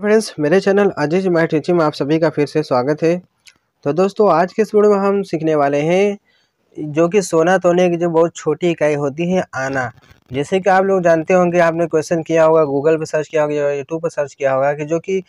friends मेरे channel Aziz my teaching में आप सभी का फिर से स्वागत है तो दोस्तों आज के इस वीडियो में हम सीखने वाले हैं जो कि सोना तोने की जो बहुत छोटी इकाई होती है आना जैसे कि आप लोग जानते होंगे आपने क्वेश्चन किया होगा गूगल पर सर्च किया होगा या यूट्यूब पर सर्च किया होगा कि जो कि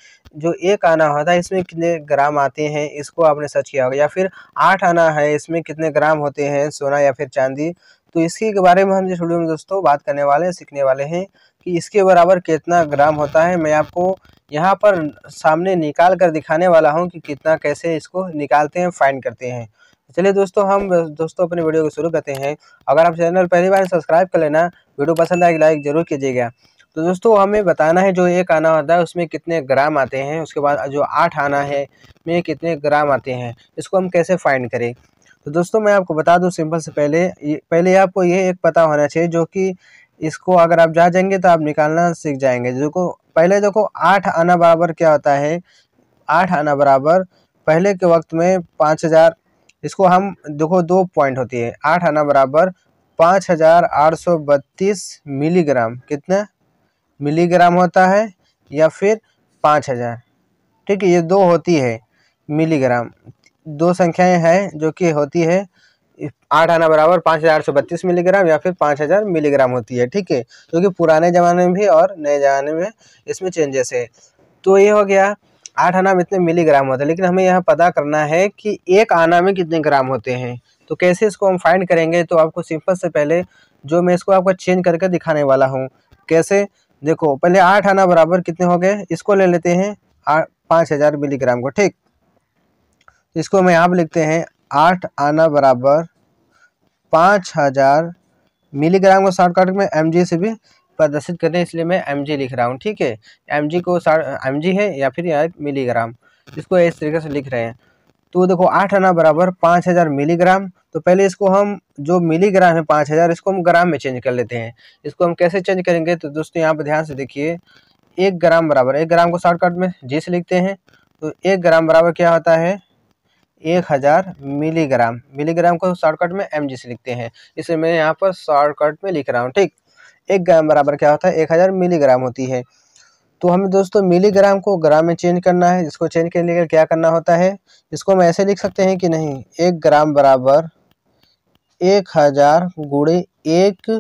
जो एक आना होता है इसमें कितने ग्राम आते हैं इसको आपने सर्च किया होगा या फिर आठ आना है इसमें कितने ग्राम होते हैं सोना या फिर चांदी तो इसी के बारे में हम जिस वीडियो में दोस्तों बात करने वाले हैं सीखने वाले हैं कि इसके बराबर कितना ग्राम होता है मैं आपको यहाँ पर सामने निकाल कर दिखाने वाला हूँ कि कितना कैसे इसको निकालते हैं फाइन करते हैं चलिए दोस्तों हम दोस्तों अपने वीडियो को शुरू करते हैं अगर आप चैनल पहली बार सब्सक्राइब कर लेना वीडियो पसंद आएगी लाइक ज़रूर कीजिएगा तो दोस्तों हमें बताना है जो एक आना होता है उसमें कितने ग्राम आते हैं उसके बाद जो आठ आना है में कितने ग्राम आते हैं इसको हम कैसे फाइंड करें तो दोस्तों मैं आपको बता दूं सिंपल से पहले पहले आपको ये एक पता होना चाहिए जो कि इसको अगर आप जा जाएंगे तो आप निकालना सीख जाएंगे देखो पहले देखो आठ आना बराबर क्या होता है आठ आना बराबर पहले के वक्त में पाँच हज़ार इसको हम देखो दो पॉइंट होती है आठ आना बराबर पाँच हज़ार आठ सौ बत्तीस मिलीग्राम कितना मिलीग्राम होता है या फिर पाँच हज़ार ठीक है ये दो होती है मिलीग्राम दो संख्याएं हैं जो कि होती है आठ आना बराबर पाँच हज़ार सौ बत्तीस मिलीग्राम या फिर पाँच हज़ार मिलीग्राम होती है ठीक है क्योंकि पुराने ज़माने में भी और नए ज़माने में इसमें चेंजेस है तो ये हो गया आठ आना में इतने मिलीग्राम होते हैं लेकिन हमें यह पता करना है कि एक आना में कितने ग्राम होते हैं तो कैसे इसको हम फाइंड करेंगे तो आपको सिंपल से पहले जो मैं इसको आपको चेंज करके दिखाने वाला हूँ कैसे देखो पहले आठ आना बराबर कितने हो गए इसको ले लेते हैं पाँच हज़ार मिलीग्राम को ठीक इसको हम यहाँ पर लिखते हैं आठ आना बराबर पाँच हज़ार मिलीग्राम को शॉर्टकट में एम जी से भी प्रदर्शित करते हैं इसलिए मैं एम जी लिख रहा हूँ ठीक है एम जी को एम जी है या फिर यहाँ मिलीग्राम इसको इस तरीके से लिख रहे हैं तो देखो आठ आना बराबर पाँच हज़ार मिलीग्राम तो पहले इसको हम जो मिलीग्राम है पाँच हज़ार इसको हम ग्राम में चेंज कर लेते हैं इसको हम कैसे चेंज करेंगे तो दोस्तों यहाँ पर ध्यान से देखिए एक ग्राम बराबर एक ग्राम को शॉर्टकट में जी से लिखते हैं तो एक ग्राम बराबर क्या होता है एक हज़ार मिलीग्राम मिलीग्राम को शॉर्टकट में एम से लिखते हैं इसे मैं यहाँ पर शॉर्टकट में लिख रहा हूँ ठीक एक ग्राम बराबर क्या होता है एक हज़ार मिलीग्राम होती है तो हमें दोस्तों मिलीग्राम को ग्राम में चेंज करना है इसको चेंज करने के लिए क्या करना होता है इसको हम ऐसे लिख सकते हैं कि नहीं एक ग्राम बराबर एक हज़ार गुड़े एक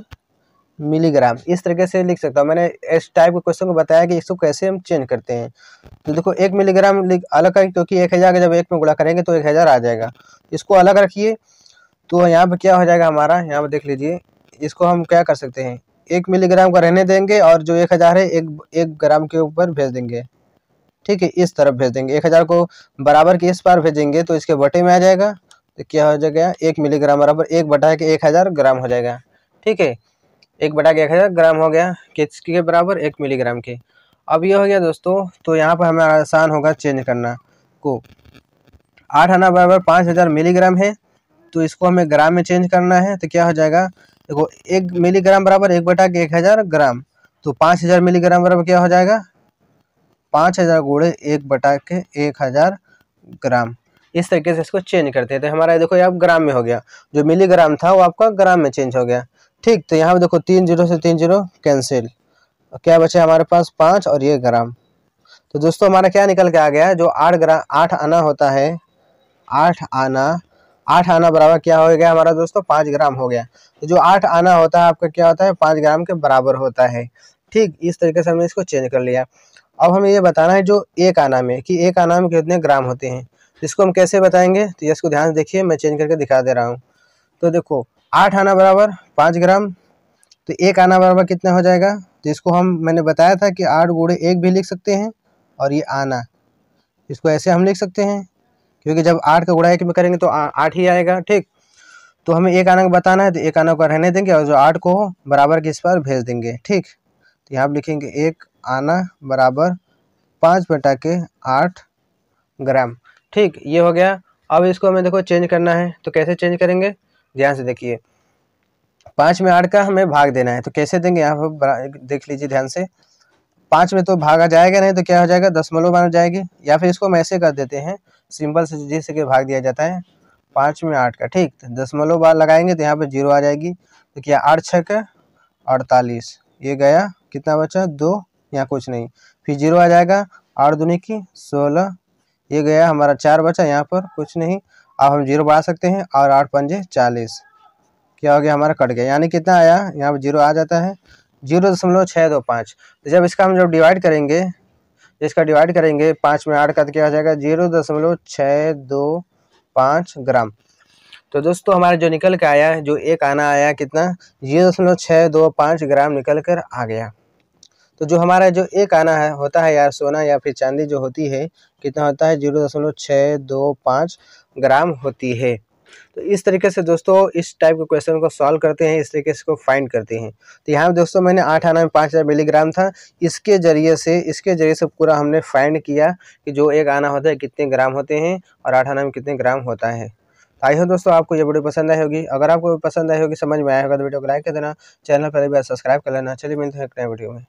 मिलीग्राम इस तरीके से लिख सकता हूँ मैंने इस टाइप के क्वेश्चन को बताया कि इसको कैसे हम चेंज करते हैं तो देखो एक मिलीग्राम अलग करें क्योंकि एक हज़ार का जब एक में गुड़ा करेंगे तो एक हज़ार आ जाएगा इसको अलग रखिए तो यहाँ पर क्या हो जाएगा हमारा यहाँ पर देख लीजिए इसको हम क्या कर सकते हैं एक मिलीग्राम का रहने देंगे और जो एक हज़ार है एक एक ग्राम के ऊपर भेज देंगे ठीक है इस तरफ भेज देंगे एक हज़ार को बराबर के इस पार भेजेंगे तो इसके बटे में आ जाएगा तो क्या हो जाएगा एक मिलीग्राम बराबर एक बटा के एक हज़ार ग्राम हो जाएगा ठीक है एक बटा एक हज़ार ग्राम हो गया किसके बराबर एक मिलीग्राम के अब ये हो गया दोस्तों तो यहाँ पर हमें आसान होगा चेंज करना को आठ आना बराबर पाँच हज़ार मिलीग्राम है तो इसको हमें ग्राम में चेंज करना है तो क्या हो जाएगा देखो एक मिलीग्राम बराबर एक बटा के एक हज़ार ग्राम तो पाँच हज़ार मिलीग्राम बराबर क्या हो जाएगा पाँच हज़ार गोड़े एक बटा के एक हज़ार ग्राम इस तरीके से इसको चेंज करते हैं तो हमारा देखो ये अब ग्राम में हो गया जो मिलीग्राम था वो आपका ग्राम में चेंज हो गया ठीक तो यहाँ पे देखो तीन जीरो से तीन जीरो कैंसिल क्या बचे हमारे पास पाँच और ये ग्राम तो दोस्तों हमारा क्या निकल के आ गया जो आठ ग्राम आठ आना होता है आठ आना आठ आना बराबर क्या हो गया हमारा दोस्तों पाँच ग्राम हो गया तो जो आठ आना होता है आपका क्या होता है पाँच ग्राम के बराबर होता है ठीक इस तरीके से हमने इसको चेंज कर लिया अब हमें ये बताना है जो एक आना में कि एक आना में कितने ग्राम होते हैं इसको हम कैसे बताएंगे तो इसको ध्यान से देखिए मैं चेंज करके दिखा दे रहा हूँ तो देखो आठ आना बराबर पाँच ग्राम तो एक आना बराबर कितना हो जाएगा तो इसको हम मैंने बताया था कि आठ गुड़े एक भी लिख सकते हैं और ये आना इसको ऐसे हम लिख सकते हैं क्योंकि जब आठ का गुड़ा एक में करेंगे तो आठ ही आएगा ठीक तो हमें एक आना का बताना है तो एक आना का रहने देंगे और जो आठ को हो बराबर के इस पर भेज देंगे ठीक तो यहाँ पर लिखेंगे एक आना बराबर पाँच बटा के आठ ग्राम ठीक ये हो गया अब इसको हमें देखो चेंज करना है तो कैसे चेंज करेंगे ध्यान से देखिए पाँच में आठ का हमें भाग देना है तो कैसे देंगे यहाँ पर देख लीजिए ध्यान से पाँच में तो भागा जाएगा नहीं तो क्या हो जाएगा दसमलव माना जाएगी या फिर इसको हम ऐसे कर देते हैं सिंपल से जैसे कि भाग दिया जाता है पाँच में आठ का ठीक तो दसमलव बार लगाएंगे तो यहाँ पर जीरो आ जाएगी तो क्या आठ छः का अड़तालीस ये गया कितना बचा दो यहाँ कुछ नहीं फिर जीरो आ जाएगा आठ दुनिया की सोलह ये गया हमारा चार बचा यहाँ पर कुछ नहीं अब हम जीरो बढ़ा सकते हैं और आठ पंजे चालीस क्या हो गया हमारा कट गया यानी कितना आया यहाँ पर जीरो आ जाता है जीरो दशमलव छः दो पाँच तो जब इसका हम जब डिवाइड करेंगे इसका डिवाइड करेंगे पाँच में आठ का तो क्या हो जाएगा जीरो दशमलव छः दो पाँच ग्राम तो दोस्तों हमारा जो निकल के आया जो एक आना आया कितना जीरो दशमलव छः दो पाँच ग्राम निकल कर आ गया तो जो हमारा जो एक आना है होता है यार सोना या फिर चांदी जो होती है कितना होता है जीरो दशमलव छः दो पाँच ग्राम होती है तो इस तरीके से दोस्तों इस टाइप के क्वेश्चन को सॉल्व करते हैं इस तरीके से इसको फाइंड करते हैं तो यहाँ पर दोस्तों मैंने आठ आना में पाँच हज़ार मिलीग्राम था इसके जरिए से इसके जरिए से पूरा हमने फाइंड किया कि जो एक आना होता है कितने ग्राम होते हैं और आठ आना में कितने ग्राम होता है तो आई हो दोस्तों आपको ये वीडियो पसंद आई होगी अगर आपको पसंद आई होगी समझ में आया होगा तो वीडियो को लाइक कर देना चैनल पर भी सब्सक्राइब कर लेना चलिए मिलते हैं एक नए वीडियो में